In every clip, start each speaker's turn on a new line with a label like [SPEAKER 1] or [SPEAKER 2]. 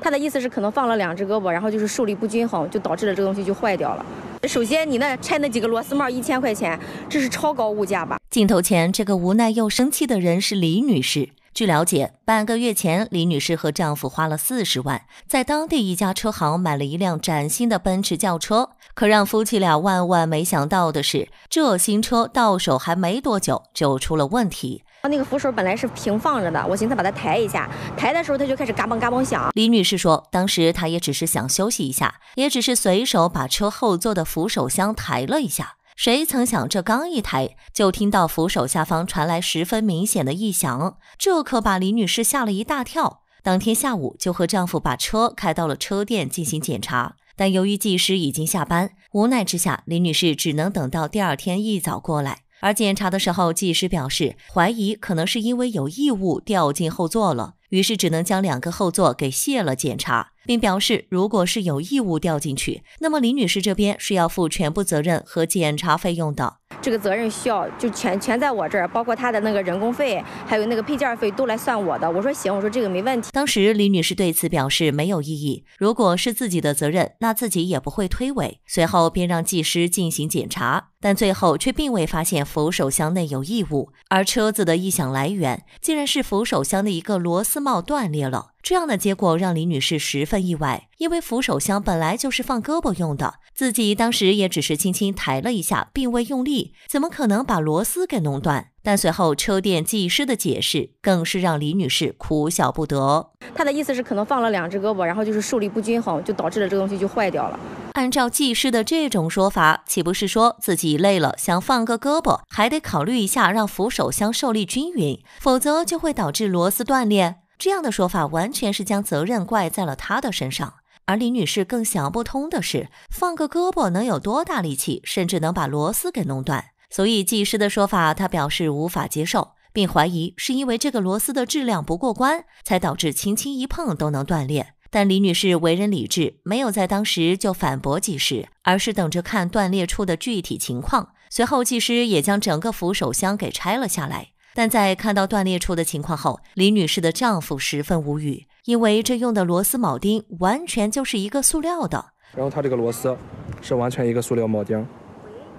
[SPEAKER 1] 他的意思是，可能放了两只胳膊，然后就是受力不均衡，就导致了这个东西就坏掉了。首先，
[SPEAKER 2] 你那拆那几个螺丝帽一千块钱，这是超高物价吧？镜头前这个无奈又生气的人是李女士。据了解，半个月前，李女士和丈夫花了四十万，在当地一家车行买了一辆崭新的奔驰轿车。可让夫妻俩万万没想到的是，这新车到手还没多久，就出了问题。
[SPEAKER 1] 他那个扶手本来是平放着的，我寻思把它抬一下，抬的时候它就开始嘎嘣嘎嘣响。
[SPEAKER 2] 李女士说，当时她也只是想休息一下，也只是随手把车后座的扶手箱抬了一下，谁曾想这刚一抬，就听到扶手下方传来十分明显的异响，这可把李女士吓了一大跳。当天下午就和丈夫把车开到了车店进行检查，但由于技师已经下班，无奈之下，李女士只能等到第二天一早过来。而检查的时候，技师表示怀疑，可能是因为有异物掉进后座了，于是只能将两个后座给卸了检查，并表示如果是有异物掉进去，那么李女士这边是要负全部责任和检查费用的。
[SPEAKER 1] 这个责任需要就全全在我这儿，包括他的那个人
[SPEAKER 2] 工费，还有那个配件费都来算我的。我说行，我说这个没问题。当时李女士对此表示没有异议，如果是自己的责任，那自己也不会推诿。随后便让技师进行检查。但最后却并未发现扶手箱内有异物，而车子的异响来源竟然是扶手箱的一个螺丝帽断裂了。这样的结果让李女士十分意外，因为扶手箱本来就是放胳膊用的，自己当时也只是轻轻抬了一下，并未用力，怎么可能把螺丝给弄断？但随后车店技师的解释更是让李女士哭笑不得。
[SPEAKER 1] 她的意思是，可能放了两只胳膊，然后就是受力不均衡，就导致了这个东西就坏掉了。
[SPEAKER 2] 按照技师的这种说法，岂不是说自己累了想放个胳膊，还得考虑一下让扶手箱受力均匀，否则就会导致螺丝断裂？这样的说法完全是将责任怪在了他的身上。而李女士更想不通的是，放个胳膊能有多大力气，甚至能把螺丝给弄断。所以技师的说法，她表示无法接受，并怀疑是因为这个螺丝的质量不过关，才导致轻轻一碰都能断裂。但李女士为人理智，没有在当时就反驳技师，而是等着看断裂处的具体情况。随后，技师也将整个扶手箱给拆了下来。但在看到断裂处的情况后，李女士的丈夫十分无语，因为这用的螺丝铆钉完全就是一个塑料的。
[SPEAKER 1] 然后它这个螺丝是完全一个塑料铆钉，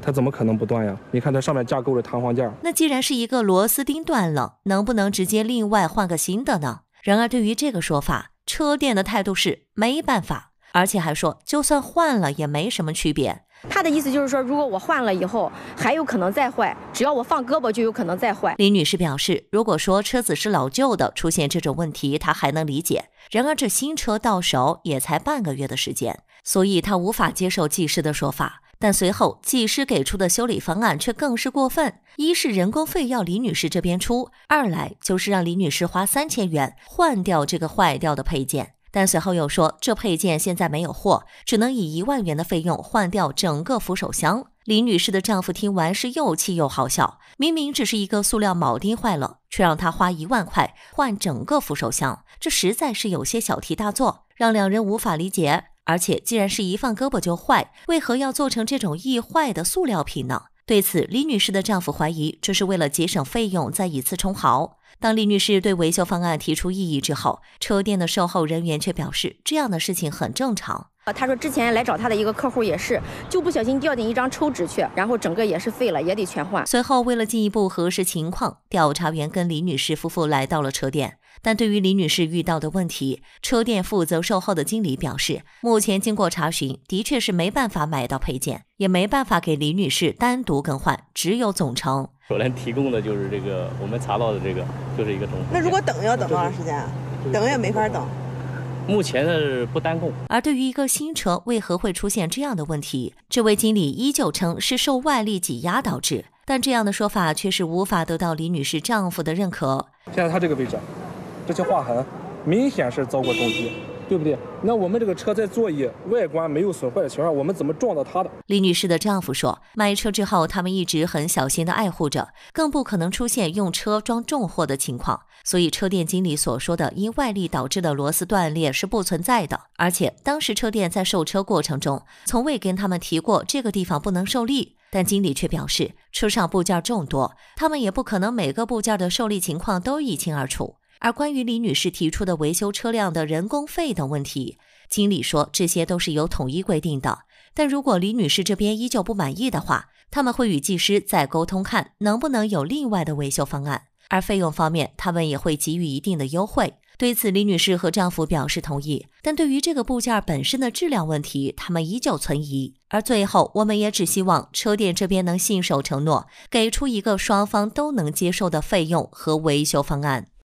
[SPEAKER 1] 它怎么可能不断呀？你看它上面架构的弹簧架。
[SPEAKER 2] 那既然是一个螺丝钉断了，能不能直接另外换个新的呢？然而，对于这个说法。车店的态度是没办法，而且还说就算换了也没什么区别。
[SPEAKER 1] 他的意思就是说，如果我换了以后还有可能再坏，只要我放胳膊就有可能再坏。
[SPEAKER 2] 李女士表示，如果说车子是老旧的，出现这种问题她还能理解。然而这新车到手也才半个月的时间，所以她无法接受技师的说法。但随后，技师给出的修理方案却更是过分：一是人工费要李女士这边出，二来就是让李女士花三千元换掉这个坏掉的配件。但随后又说，这配件现在没有货，只能以一万元的费用换掉整个扶手箱。李女士的丈夫听完是又气又好笑，明明只是一个塑料铆钉坏了，却让他花一万块换整个扶手箱，这实在是有些小题大做，让两人无法理解。而且，既然是一放胳膊就坏，为何要做成这种易坏的塑料品呢？对此，李女士的丈夫怀疑这是为了节省费用，再以次充好。当李女士对维修方案提出异议之后，车店的售后人员却表示这样的事情很正常。
[SPEAKER 1] 呃，他说之前来找他的一个客户也是，就不小心掉进一张
[SPEAKER 2] 抽纸去，然后整个也是废了，也得全换。随后，为了进一步核实情况，调查员跟李女士夫妇来到了车店。但对于李女士遇到的问题，车店负责售后的经理表示，目前经过查询，的确是没办法买到配件，也没办法给李女士单独更换，只有总成。首先提供的就是这个，我们查到的这个，就是一个总成。那如果等，要等多长时间？等也没法等。目前是不单供。而对于一个新车，为何会出现这样的问题？这位经理依旧称是受外力挤压导致，但这样的说法却是无法得到李女士丈夫的认可。现在他这个位置，这些划痕明显是遭过重击。对不对？那我们这个车在座椅外观没有损坏的情况下，我们怎么撞到它的？李女士的丈夫说，买车之后他们一直很小心的爱护着，更不可能出现用车装重货的情况。所以车店经理所说的因外力导致的螺丝断裂是不存在的。而且当时车店在售车过程中，从未跟他们提过这个地方不能受力。但经理却表示，车上部件众多，他们也不可能每个部件的受力情况都一清二楚。而关于李女士提出的维修车辆的人工费等问题，经理说这些都是有统一规定的。但如果李女士这边依旧不满意的话，他们会与技师再沟通，看能不能有另外的维修方案，而费用方面他们也会给予一定的优惠。对此，李女士和丈夫表示同意，但对于这个部件本身的质量问题，他们依旧存疑。而最后，我们也只希望车店这边能信守承诺，给出一个双方都能接受的费用和维修方案。